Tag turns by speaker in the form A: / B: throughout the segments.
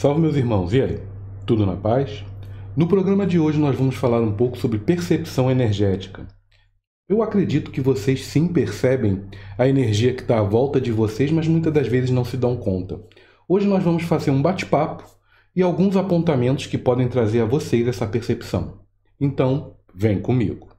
A: Salve, meus irmãos, e aí? Tudo na paz? No programa de hoje, nós vamos falar um pouco sobre percepção energética. Eu acredito que vocês sim percebem a energia que está à volta de vocês, mas muitas das vezes não se dão conta. Hoje nós vamos fazer um bate-papo e alguns apontamentos que podem trazer a vocês essa percepção. Então, vem comigo!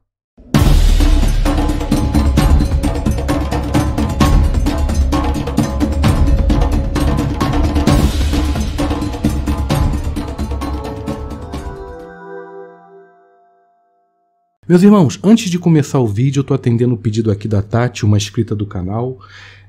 A: Meus irmãos, antes de começar o vídeo, eu estou atendendo o pedido aqui da Tati, uma inscrita do canal,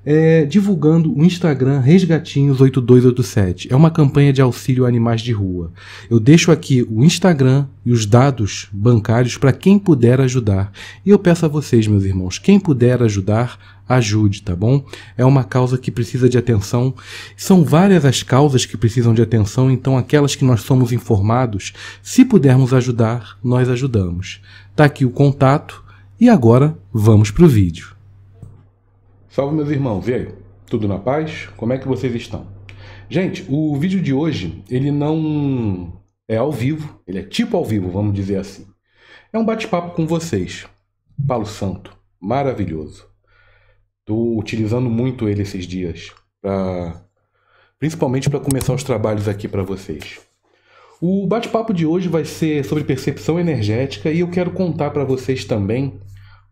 A: é, divulgando o Instagram Resgatinhos8287. É uma campanha de auxílio a animais de rua. Eu deixo aqui o Instagram e os dados bancários para quem puder ajudar. E eu peço a vocês, meus irmãos, quem puder ajudar, ajude, tá bom? É uma causa que precisa de atenção. São várias as causas que precisam de atenção, então aquelas que nós somos informados, se pudermos ajudar, nós ajudamos. Está aqui o contato e agora vamos para o vídeo. Salve meus irmãos, e aí? Tudo na paz? Como é que vocês estão? Gente, o vídeo de hoje, ele não é ao vivo, ele é tipo ao vivo, vamos dizer assim. É um bate-papo com vocês. Paulo Santo, maravilhoso. Estou utilizando muito ele esses dias, pra... principalmente para começar os trabalhos aqui para vocês. O bate-papo de hoje vai ser sobre percepção energética e eu quero contar para vocês também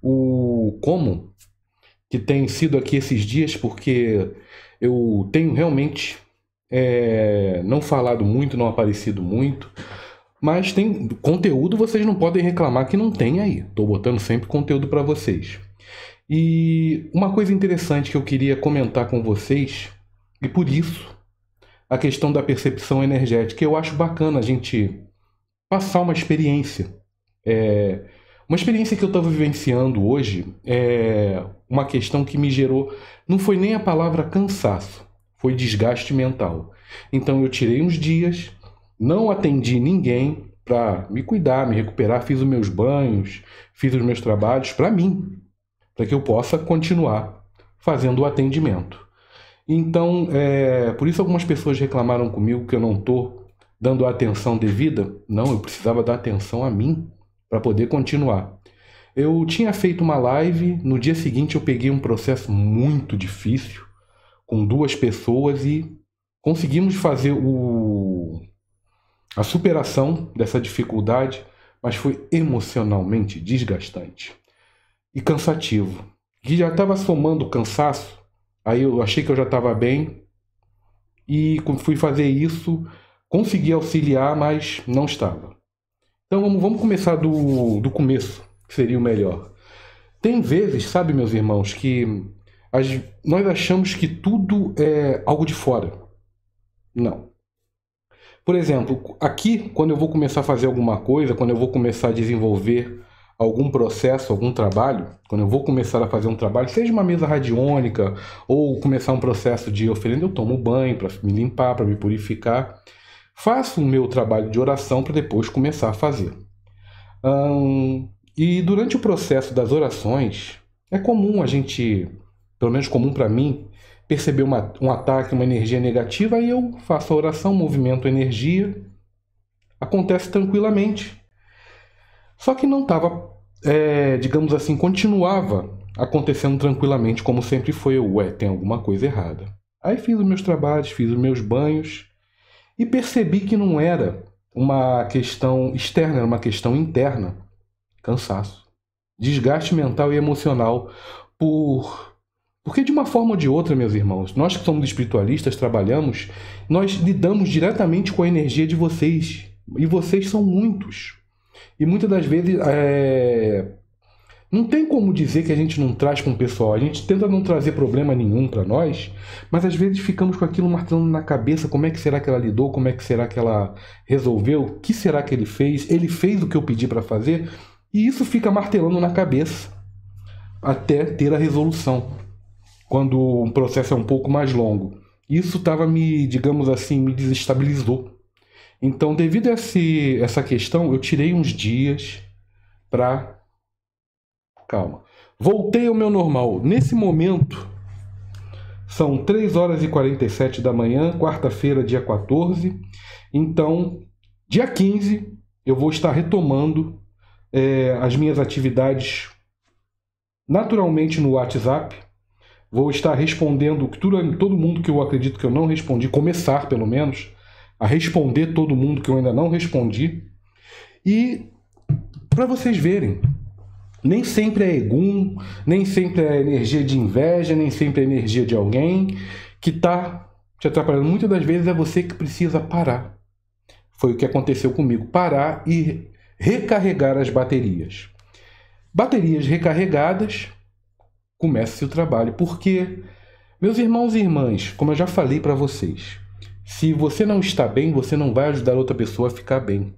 A: o como que tem sido aqui esses dias, porque eu tenho realmente é, não falado muito, não aparecido muito, mas tem conteúdo, vocês não podem reclamar que não tem aí. Estou botando sempre conteúdo para vocês. E uma coisa interessante que eu queria comentar com vocês, e por isso a questão da percepção energética. Eu acho bacana a gente passar uma experiência. É, uma experiência que eu estava vivenciando hoje é uma questão que me gerou. Não foi nem a palavra cansaço, foi desgaste mental. Então eu tirei uns dias, não atendi ninguém para me cuidar, me recuperar, fiz os meus banhos, fiz os meus trabalhos para mim, para que eu possa continuar fazendo o atendimento. Então, é, por isso algumas pessoas reclamaram comigo que eu não estou dando a atenção devida. Não, eu precisava dar atenção a mim para poder continuar. Eu tinha feito uma live, no dia seguinte eu peguei um processo muito difícil com duas pessoas e conseguimos fazer o a superação dessa dificuldade, mas foi emocionalmente desgastante e cansativo. E já estava somando cansaço Aí eu achei que eu já estava bem e fui fazer isso, consegui auxiliar, mas não estava. Então vamos, vamos começar do, do começo, que seria o melhor. Tem vezes, sabe, meus irmãos, que as, nós achamos que tudo é algo de fora. Não. Por exemplo, aqui, quando eu vou começar a fazer alguma coisa, quando eu vou começar a desenvolver algum processo, algum trabalho, quando eu vou começar a fazer um trabalho, seja uma mesa radiônica ou começar um processo de oferenda, eu tomo banho para me limpar, para me purificar, faço o meu trabalho de oração para depois começar a fazer. e durante o processo das orações, é comum a gente, pelo menos comum para mim, perceber uma, um ataque, uma energia negativa e eu faço a oração, movimento, energia, acontece tranquilamente só que não estava, é, digamos assim, continuava acontecendo tranquilamente como sempre foi. Eu, ué, tem alguma coisa errada. Aí fiz os meus trabalhos, fiz os meus banhos e percebi que não era uma questão externa, era uma questão interna. Cansaço, desgaste mental e emocional por porque de uma forma ou de outra, meus irmãos, nós que somos espiritualistas, trabalhamos, nós lidamos diretamente com a energia de vocês, e vocês são muitos. E muitas das vezes é... não tem como dizer que a gente não traz com o pessoal. A gente tenta não trazer problema nenhum para nós, mas às vezes ficamos com aquilo martelando na cabeça: como é que será que ela lidou, como é que será que ela resolveu, o que será que ele fez, ele fez o que eu pedi para fazer, e isso fica martelando na cabeça até ter a resolução, quando o processo é um pouco mais longo. Isso estava me, digamos assim, me desestabilizou então, devido a esse, essa questão, eu tirei uns dias para. Calma. Voltei ao meu normal. Nesse momento, são 3 horas e 47 da manhã, quarta-feira, dia 14. Então, dia 15, eu vou estar retomando é, as minhas atividades naturalmente no WhatsApp. Vou estar respondendo tudo, todo mundo que eu acredito que eu não respondi, começar pelo menos a responder todo mundo que eu ainda não respondi. E para vocês verem, nem sempre é egum, nem sempre é energia de inveja, nem sempre é energia de alguém que está te atrapalhando. Muitas das vezes é você que precisa parar. Foi o que aconteceu comigo: parar e recarregar as baterias. Baterias recarregadas, começa-se o trabalho, porque, meus irmãos e irmãs, como eu já falei para vocês, se você não está bem, você não vai ajudar outra pessoa a ficar bem.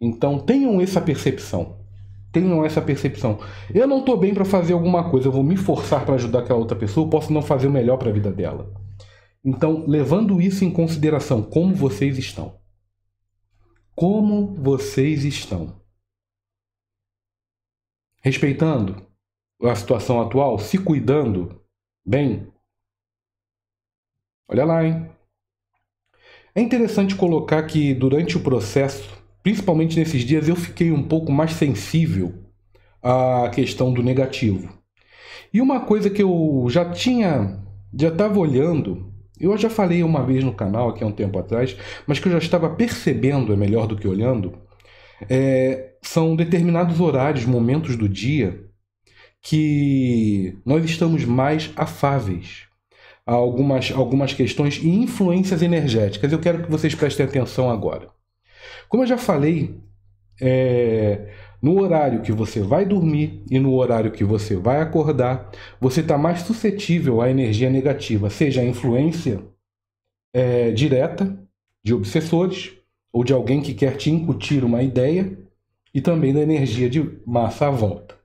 A: Então tenham essa percepção. Tenham essa percepção. Eu não estou bem para fazer alguma coisa, eu vou me forçar para ajudar aquela outra pessoa, eu posso não fazer o melhor para a vida dela. Então, levando isso em consideração, como vocês estão? Como vocês estão? Respeitando a situação atual, se cuidando bem. Olha lá, hein? É interessante colocar que durante o processo, principalmente nesses dias, eu fiquei um pouco mais sensível à questão do negativo. E uma coisa que eu já tinha, já estava olhando, eu já falei uma vez no canal aqui há um tempo atrás, mas que eu já estava percebendo, é melhor do que olhando, é, são determinados horários, momentos do dia que nós estamos mais afáveis algumas, algumas questões e influências energéticas. Eu quero que vocês prestem atenção agora. Como eu já falei, é, no horário que você vai dormir e no horário que você vai acordar, você está mais suscetível à energia negativa, seja a influência é, direta de obsessores ou de alguém que quer te incutir uma ideia e também da energia de massa à volta.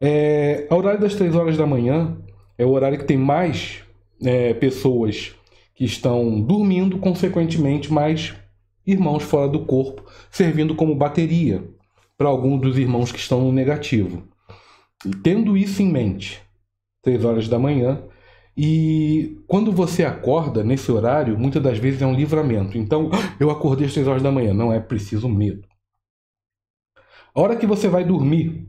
A: É, ao horário das 3 horas da manhã, é o horário que tem mais é, pessoas que estão dormindo, consequentemente, mais irmãos fora do corpo, servindo como bateria para alguns dos irmãos que estão no negativo. E tendo isso em mente, três horas da manhã, e quando você acorda nesse horário, muitas das vezes é um livramento. Então, eu acordei às três horas da manhã, não é preciso medo. A hora que você vai dormir,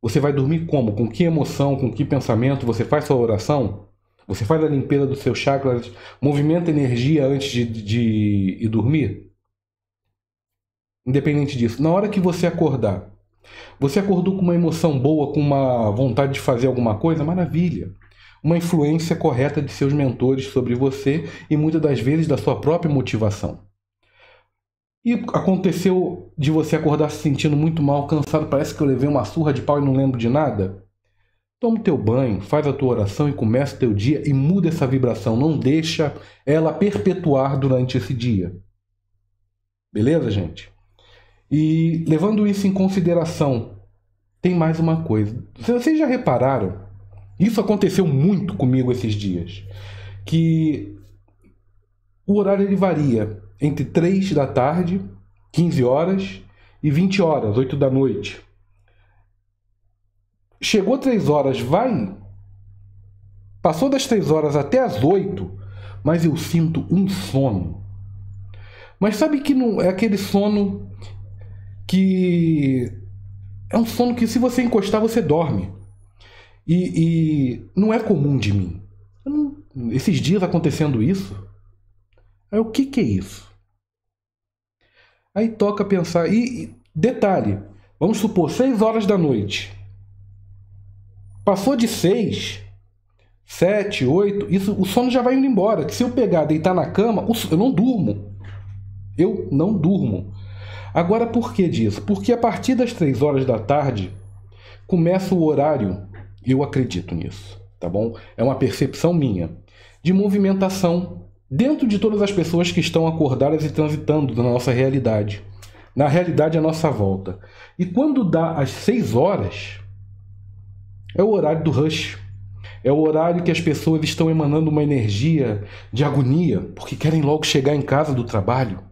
A: você vai dormir como? Com que emoção, com que pensamento? Você faz sua oração? Você faz a limpeza dos seus chakras? Movimenta energia antes de, de, dormir? Independente disso, na hora que você acordar, você acordou com uma emoção boa, com uma vontade de fazer alguma coisa? Maravilha! Uma influência correta de seus mentores sobre você e muitas das vezes da sua própria motivação. E aconteceu de você acordar se sentindo muito mal, cansado, parece que eu levei uma surra de pau e não lembro de nada? Toma o teu banho, faz a tua oração e começa o teu dia e muda essa vibração, não deixa ela perpetuar durante esse dia. Beleza, gente? E levando isso em consideração, tem mais uma coisa. Vocês já repararam? Isso aconteceu muito comigo esses dias, que o horário ele varia entre 3 da tarde, 15 horas, e 20 horas, 8 da noite. Chegou 3 horas, vai. Passou das 3 horas até as 8, mas eu sinto um sono. Mas sabe que não é aquele sono que é um sono que se você encostar você dorme. E, e não é comum de mim. Não, esses dias acontecendo isso. Aí o que, que é isso? Aí toca pensar. E, e detalhe, vamos supor, 6 horas da noite. Passou de 6, 7, 8, isso, o sono já vai indo embora. Que se eu pegar, deitar na cama, eu não durmo. Eu não durmo. Agora, por que disso? Porque a partir das 3 horas da tarde começa o horário, eu acredito nisso, tá bom? É uma percepção minha, de movimentação dentro de todas as pessoas que estão acordadas e transitando na nossa realidade, na realidade à nossa volta. E quando dá as 6 horas, é o horário do rush. É o horário que as pessoas estão emanando uma energia de agonia, porque querem logo chegar em casa do trabalho.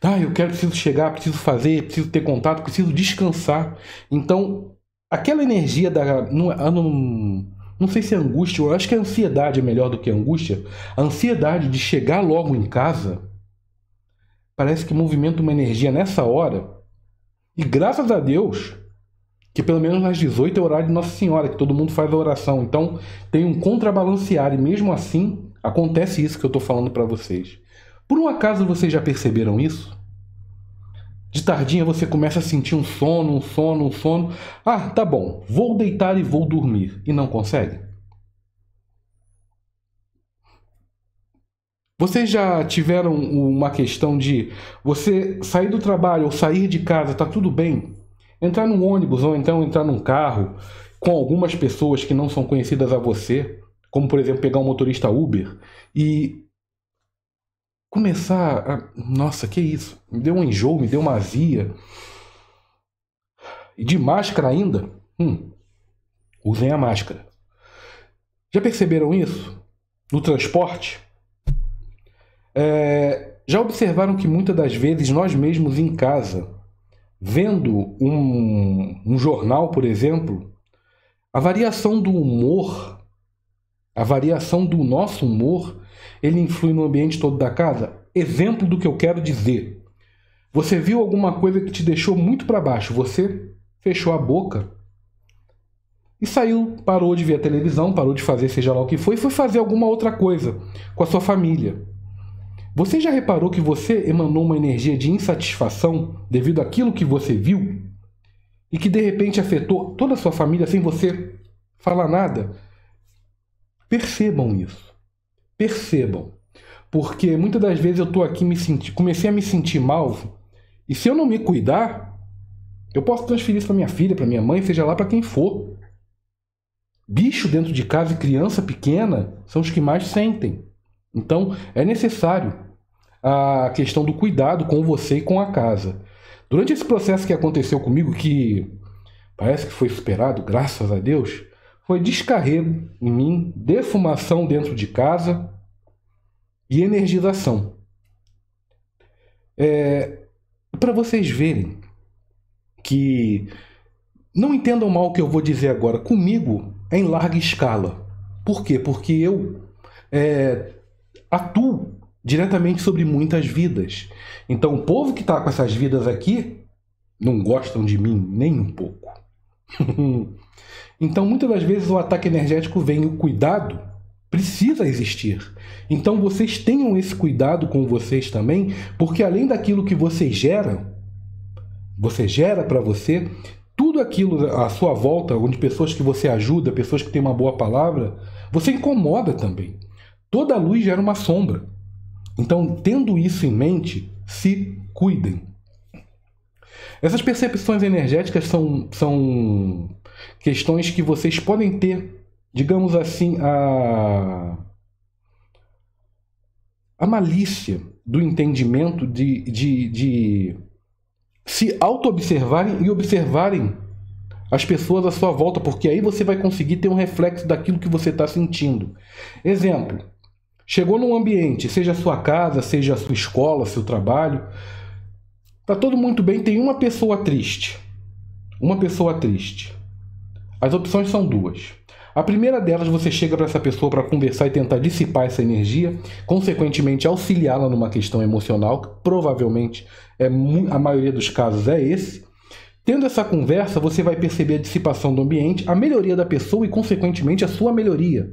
A: Ah, eu quero, preciso chegar, preciso fazer, preciso ter contato, preciso descansar. Então, aquela energia da. Não, não, não sei se é angústia, eu acho que a ansiedade é melhor do que a angústia. A ansiedade de chegar logo em casa parece que movimenta uma energia nessa hora. E graças a Deus, que pelo menos nas 18 é o horário de Nossa Senhora, que todo mundo faz a oração. Então tem um contrabalancear e mesmo assim acontece isso que eu estou falando para vocês. Por um acaso vocês já perceberam isso? De tardinha você começa a sentir um sono, um sono, um sono. Ah, tá bom, vou deitar e vou dormir. E não consegue? Vocês já tiveram uma questão de você sair do trabalho ou sair de casa, tá tudo bem? Entrar num ônibus ou então entrar num carro com algumas pessoas que não são conhecidas a você, como por exemplo pegar um motorista Uber e começar a. Nossa, que isso? Me deu um enjoo, me deu uma azia. E de máscara ainda? Hum, usem a máscara. Já perceberam isso? No transporte? É, já observaram que muitas das vezes nós mesmos em casa, vendo um, um jornal, por exemplo, a variação do humor a variação do nosso humor, ele influi no ambiente todo da casa? Exemplo do que eu quero dizer. Você viu alguma coisa que te deixou muito para baixo, você fechou a boca e saiu, parou de ver a televisão, parou de fazer seja lá o que foi, foi fazer alguma outra coisa com a sua família. Você já reparou que você emanou uma energia de insatisfação devido àquilo que você viu? E que de repente afetou toda a sua família sem você falar nada? Percebam isso. Percebam. Porque muitas das vezes eu estou aqui me senti, comecei a me sentir mal, e se eu não me cuidar, eu posso transferir isso para minha filha, para minha mãe, seja lá para quem for. Bicho dentro de casa e criança pequena são os que mais sentem. Então, é necessário a questão do cuidado com você e com a casa. Durante esse processo que aconteceu comigo, que parece que foi superado, graças a Deus, foi descarrego em mim, defumação dentro de casa e energização. É, Para vocês verem que não entendam mal o que eu vou dizer agora, comigo é em larga escala. Por quê? Porque eu é, atuo diretamente sobre muitas vidas. Então, o povo que está com essas vidas aqui não gostam de mim nem um pouco. Então, muitas das vezes, o ataque energético vem e o cuidado precisa existir. Então, vocês tenham esse cuidado com vocês também, porque além daquilo que vocês geram, você gera para você, tudo aquilo à sua volta, onde pessoas que você ajuda, pessoas que têm uma boa palavra, você incomoda também. Toda luz gera uma sombra. Então, tendo isso em mente, se cuidem. Essas percepções energéticas são, são questões que vocês podem ter, digamos assim, a, a malícia do entendimento de, de, de se auto-observarem e observarem as pessoas à sua volta, porque aí você vai conseguir ter um reflexo daquilo que você está sentindo. Exemplo: chegou num ambiente, seja a sua casa, seja a sua escola, seu trabalho, tá todo muito bem, tem uma pessoa triste. Uma pessoa triste. As opções são duas. A primeira delas, você chega para essa pessoa para conversar e tentar dissipar essa energia, consequentemente auxiliá-la numa questão emocional, que provavelmente é a maioria dos casos é esse. Tendo essa conversa, você vai perceber a dissipação do ambiente, a melhoria da pessoa e, consequentemente, a sua melhoria,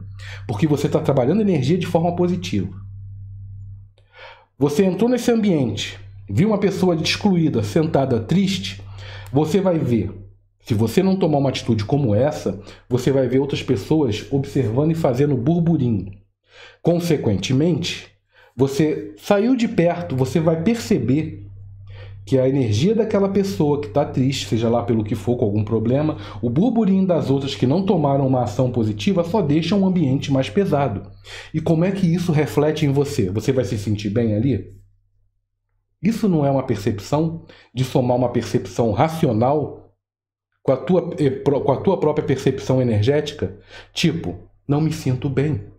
A: porque você está trabalhando energia de forma positiva. Você entrou nesse ambiente, viu uma pessoa excluída, sentada, triste, você vai ver se você não tomar uma atitude como essa, você vai ver outras pessoas observando e fazendo burburinho. Consequentemente, você saiu de perto, você vai perceber que a energia daquela pessoa que está triste, seja lá pelo que for, com algum problema, o burburinho das outras que não tomaram uma ação positiva só deixa um ambiente mais pesado. E como é que isso reflete em você? Você vai se sentir bem ali? Isso não é uma percepção de somar uma percepção racional com a tua, eh, com a tua própria percepção energética, tipo, não me sinto bem.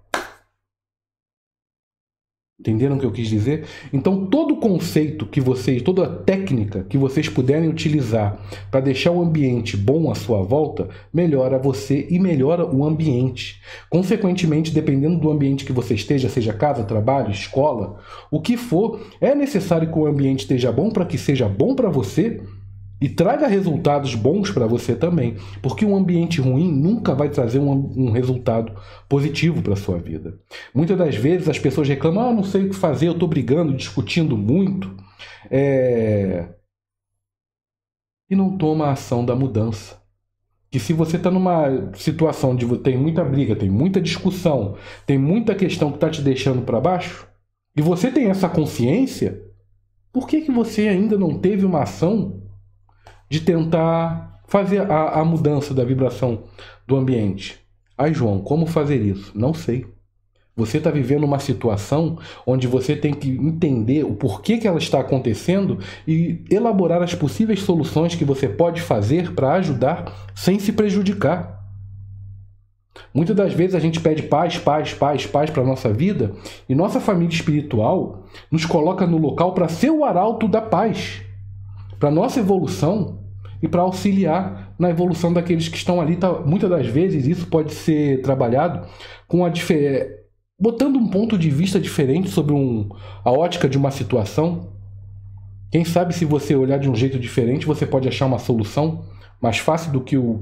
A: Entenderam o que eu quis dizer? Então, todo conceito que vocês, toda técnica que vocês puderem utilizar para deixar o ambiente bom à sua volta, melhora você e melhora o ambiente. Consequentemente, dependendo do ambiente que você esteja, seja casa, trabalho, escola, o que for, é necessário que o ambiente esteja bom para que seja bom para você e traga resultados bons para você também, porque um ambiente ruim nunca vai trazer um, um resultado positivo para sua vida. Muitas das vezes as pessoas reclamam: ah, não sei o que fazer, eu estou brigando, discutindo muito, é... e não toma a ação da mudança que se você está numa situação de tem muita briga, tem muita discussão, tem muita questão que está te deixando para baixo, e você tem essa consciência, por que, que você ainda não teve uma ação de tentar fazer a, a mudança da vibração do ambiente. Ai, João, como fazer isso? Não sei. Você está vivendo uma situação onde você tem que entender o porquê que ela está acontecendo e elaborar as possíveis soluções que você pode fazer para ajudar sem se prejudicar. Muitas das vezes a gente pede paz, paz, paz, paz para a nossa vida e nossa família espiritual nos coloca no local para ser o arauto da paz, para nossa evolução, e para auxiliar na evolução daqueles que estão ali. Tá, muitas das vezes isso pode ser trabalhado com a é, botando um ponto de vista diferente sobre um, a ótica de uma situação. Quem sabe se você olhar de um jeito diferente, você pode achar uma solução mais fácil do que o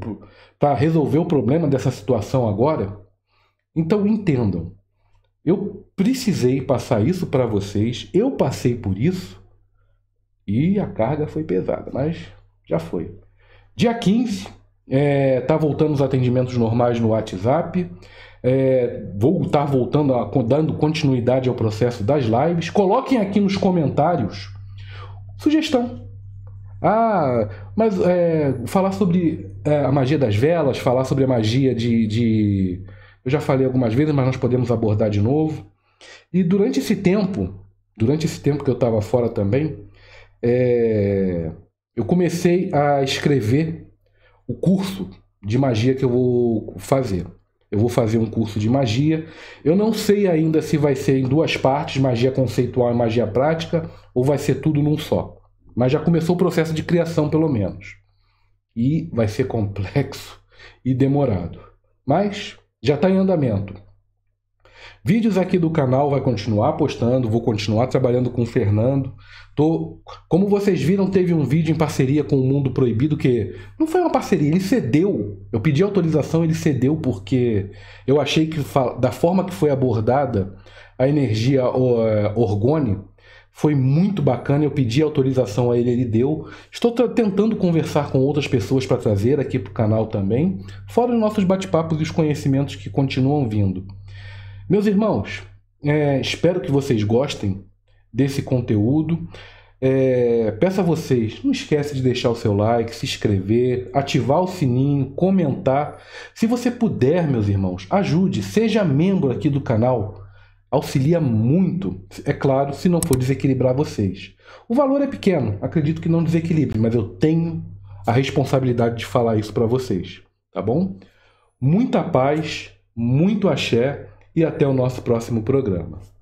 A: para resolver o problema dessa situação agora. Então entendam. Eu precisei passar isso para vocês, eu passei por isso e a carga foi pesada, mas já foi. Dia 15, é, tá voltando os atendimentos normais no WhatsApp. É, vou estar tá voltando, a, dando continuidade ao processo das lives. Coloquem aqui nos comentários sugestão. Ah, mas é, falar sobre é, a magia das velas, falar sobre a magia de, de. Eu já falei algumas vezes, mas nós podemos abordar de novo. E durante esse tempo, durante esse tempo que eu estava fora também, é, eu comecei a escrever o curso de magia que eu vou fazer. Eu vou fazer um curso de magia. Eu não sei ainda se vai ser em duas partes, magia conceitual e magia prática, ou vai ser tudo num só. Mas já começou o processo de criação, pelo menos. E vai ser complexo e demorado. Mas já está em andamento. Vídeos aqui do canal vai continuar postando, vou continuar trabalhando com o Fernando. Tô, como vocês viram, teve um vídeo em parceria com o Mundo Proibido que não foi uma parceria, ele cedeu. Eu pedi autorização, ele cedeu porque eu achei que da forma que foi abordada a energia é, orgone foi muito bacana, eu pedi autorização a ele, ele deu. Estou tentando conversar com outras pessoas para trazer aqui para o canal também, fora os nossos bate-papos e os conhecimentos que continuam vindo. Meus irmãos, é, espero que vocês gostem desse conteúdo. É, peço a vocês, não esquece de deixar o seu like, se inscrever, ativar o sininho, comentar. Se você puder, meus irmãos, ajude, seja membro aqui do canal. Auxilia muito, é claro, se não for desequilibrar vocês. O valor é pequeno, acredito que não desequilibre, mas eu tenho a responsabilidade de falar isso para vocês, tá bom? Muita paz, muito axé e até o nosso próximo programa.